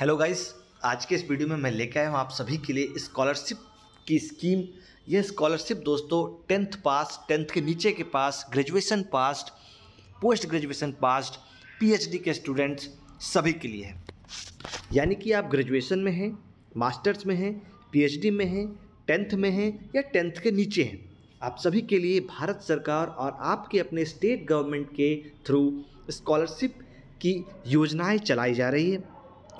hello guys आज के इस वीडियो में मैं लेके आया हूँ आप सभी के लिए स्कॉलरशिप की स्कीम यह स्कॉलरशिप दोस्तों टेंथ पास टेंथ के नीचे के पास ग्रेजुएशन पास पोस्ट ग्रेजुएशन पास पीएचडी के स्टूडेंट्स सभी के लिए है यानी कि आप ग्रेजुएशन में हैं मास्टर्स में हैं पीएचडी में हैं टेंथ में हैं या टेंथ के नीचे हैं आप सभी के लिए भारत सरकार और आपके अपने स्टेट गवर्नमेंट के थ्रू स्कॉलरशिप की योजनाएं चलाई जा रही है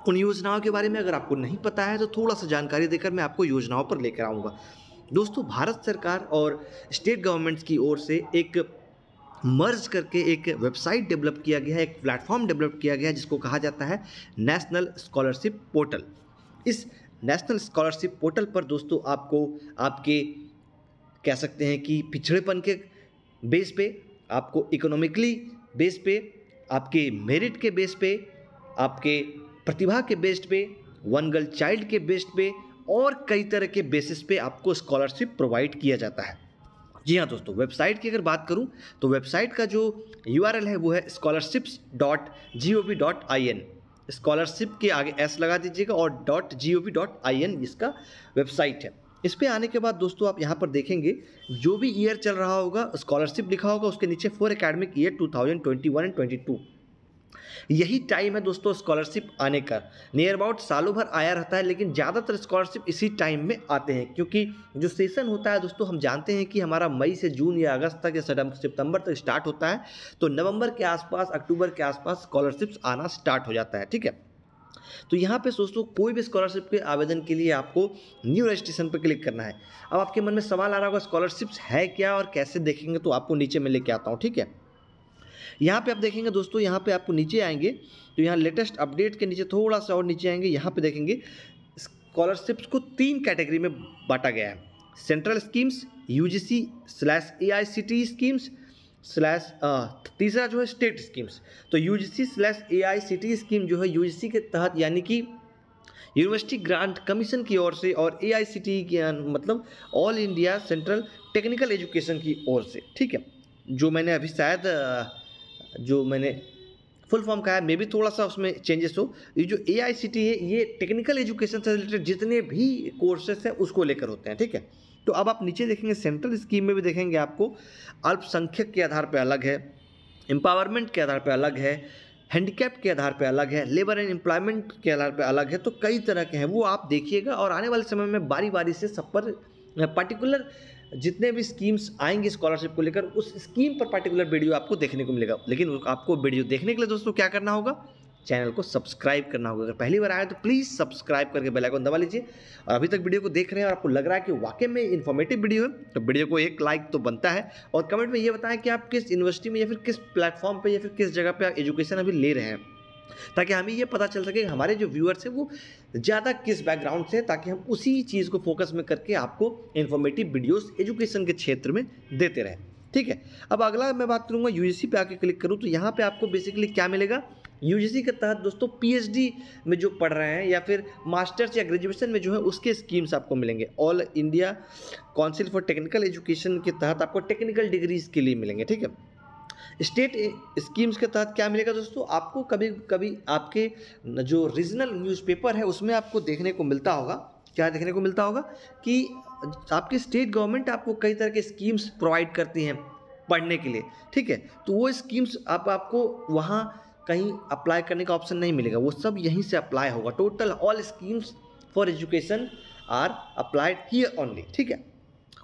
उन योजनाओं के बारे में अगर आपको नहीं पता है तो थोड़ा सा जानकारी देकर मैं आपको योजनाओं पर लेकर आऊँगा दोस्तों भारत सरकार और स्टेट गवर्नमेंट्स की ओर से एक मर्ज करके एक वेबसाइट डेवलप किया गया है एक प्लेटफॉर्म डेवलप किया गया है जिसको कहा जाता है नेशनल स्कॉलरशिप पोर्टल इस नेशनल स्कॉलरशिप पोर्टल पर दोस्तों आपको आपके कह सकते हैं कि पिछड़ेपन के बेस पे आपको इकोनॉमिकली बेस पे आपके मेरिट के बेस पे आपके प्रतिभा के बेस्ड पे वन गर्ल चाइल्ड के बेस्ड पे और कई तरह के बेसिस पे आपको स्कॉलरशिप प्रोवाइड किया जाता है जी हाँ दोस्तों वेबसाइट की अगर बात करूँ तो वेबसाइट का जो यू है वो है scholarships dot G O V dot I N scholarship के आगे एस लगा दीजिएगा और dot G O V dot I N इसका वेबसाइट है इस पर आने के बाद दोस्तों आप यहाँ पर देखेंगे जो भी ईयर चल रहा होगा स्कॉलरशिप लिखा होगा उसके नीचे for academic year 2021 and two यही टाइम है दोस्तों स्कॉलरशिप आने का नियर अबाउट सालों भर आया रहता है लेकिन ज़्यादातर स्कॉलरशिप इसी टाइम में आते हैं क्योंकि जो सेशन होता है दोस्तों हम जानते हैं कि हमारा मई से जून या अगस्त तक या सितंबर तक स्टार्ट होता है तो नवंबर के आसपास अक्टूबर के आसपास स्कॉलरशिप्स आना स्टार्ट हो जाता है ठीक है तो यहाँ पे दोस्तों कोई भी स्कॉलरशिप के आवेदन के लिए आपको न्यू रजिस्ट्रेशन पर क्लिक करना है अब आपके मन में सवाल आ रहा होगा स्कॉलरशिप्स है क्या और कैसे देखेंगे तो आपको नीचे में लेके आता हूँ ठीक है यहाँ पे आप देखेंगे दोस्तों यहाँ पे आपको नीचे आएंगे तो यहाँ लेटेस्ट अपडेट के नीचे थोड़ा सा और नीचे आएंगे यहाँ पे देखेंगे स्कॉलरशिप्स को तीन कैटेगरी में बांटा गया है central schemes U G C slash A I C T schemes slash तीसरा जो है स्टेट स्कीम्स तो U G C slash A I C T scheme जो है यू जी सी के तहत यानी कि यूनिवर्सिटी ग्रांट कमीशन की ओर से और ए आई सी टी की मतलब all India central technical education की ओर से ठीक है जो मैंने अभी शायद जो मैंने फुल फॉर्म कहा है मे भी थोड़ा सा उसमें चेंजेस हो ये जो ए है ये टेक्निकल एजुकेशन से रिलेटेड जितने भी कोर्सेस हैं उसको लेकर होते हैं ठीक है तो अब आप नीचे देखेंगे सेंट्रल स्कीम में भी देखेंगे आपको अल्पसंख्यक के आधार पर अलग है एम्पावरमेंट के आधार पर अलग है हैंडीकैप के आधार पर अलग है लेबर एंड एम्प्लॉयमेंट के आधार पर अलग है तो कई तरह के हैं वो आप देखिएगा और आने वाले समय में बारी बारी से सब पर पर्टिकुलर जितने भी स्कीम्स आएंगे स्कॉलरशिप को लेकर उस स्कीम पर पर्टिकुलर वीडियो आपको देखने को मिलेगा लेकिन आपको वीडियो देखने के लिए दोस्तों क्या करना होगा चैनल को सब्सक्राइब करना होगा अगर पहली बार आए तो प्लीज़ सब्सक्राइब करके बेल आइकन दबा लीजिए और अभी तक वीडियो को देख रहे हैं और आपको लग रहा है कि वाकई में इन्फॉर्मेटिव वीडियो है तो वीडियो को एक लाइक तो बनता है और कमेंट में ये बताएं कि आप किस यूनिवर्सिटी में या फिर किस प्लेटफॉर्म पर या फिर किस जगह पर एजुकेशन अभी ले रहे हैं ताकि हमें ये पता चल सके हमारे जो व्यूअर्स हैं वो ज़्यादा किस बैकग्राउंड से ताकि हम उसी चीज़ को फोकस में करके आपको इन्फॉर्मेटिव वीडियोस एजुकेशन के क्षेत्र में देते रहें ठीक है अब अगला मैं बात करूँगा यू पे आके क्लिक करूँ तो यहाँ पर आपको बेसिकली क्या मिलेगा यू के तहत दोस्तों पी में जो पढ़ रहे हैं या फिर मास्टर्स या ग्रेजुएशन में जो है उसके स्कीम्स आपको मिलेंगे all India council for technical education के तहत आपको टेक्निकल डिग्रीज़ के लिए मिलेंगे ठीक है स्टेट स्कीम्स के तहत क्या मिलेगा दोस्तों आपको कभी कभी आपके जो रीजनल न्यूज़पेपर है उसमें आपको देखने को मिलता होगा क्या देखने को मिलता होगा कि आपकी स्टेट गवर्नमेंट आपको कई तरह के स्कीम्स प्रोवाइड करती हैं पढ़ने के लिए ठीक है तो वो स्कीम्स आप आपको वहाँ कहीं अप्लाई करने का ऑप्शन नहीं मिलेगा वो सब यहीं से अप्लाई होगा total all schemes for education are applied here only ठीक है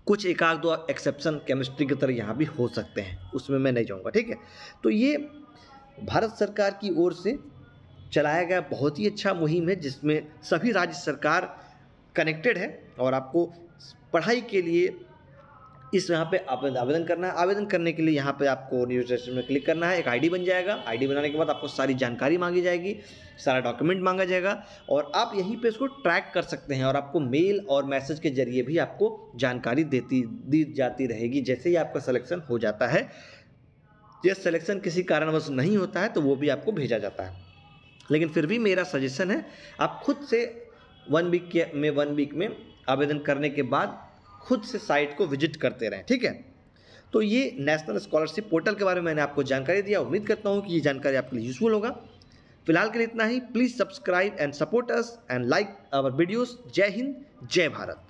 कुछ एक आध दो एक्सेप्शन केमिस्ट्री की तरह यहाँ भी हो सकते हैं उसमें मैं नहीं जाऊँगा ठीक है तो ये भारत सरकार की ओर से चलाया गया बहुत ही अच्छा मुहिम है जिसमें सभी राज्य सरकार कनेक्टेड है और आपको पढ़ाई के लिए इस यहाँ पे आवेदन आवेदन करना है आवेदन करने के लिए यहाँ पे आपको न्यूज रजिस्टर में क्लिक करना है एक आईडी बन जाएगा आईडी बनाने के बाद आपको सारी जानकारी मांगी जाएगी सारा डॉक्यूमेंट मांगा जाएगा और आप यहीं पे इसको ट्रैक कर सकते हैं और आपको मेल और मैसेज के जरिए भी आपको जानकारी देती दी जाती रहेगी जैसे ही आपका सलेक्शन हो जाता है यह सलेक्शन किसी कारणवश नहीं होता है तो वो भी आपको भेजा जाता है लेकिन फिर भी मेरा सजेशन है आप खुद से वन वीक के में वन वीक में आवेदन करने के बाद खुद से साइट को विजिट करते रहें ठीक है तो ये नेशनल स्कॉलरशिप पोर्टल के बारे में मैंने आपको जानकारी दिया उम्मीद करता हूँ कि ये जानकारी आपके लिए यूजफुल होगा फिलहाल के लिए इतना ही please subscribe and support us and like our videos जय हिंद जय भारत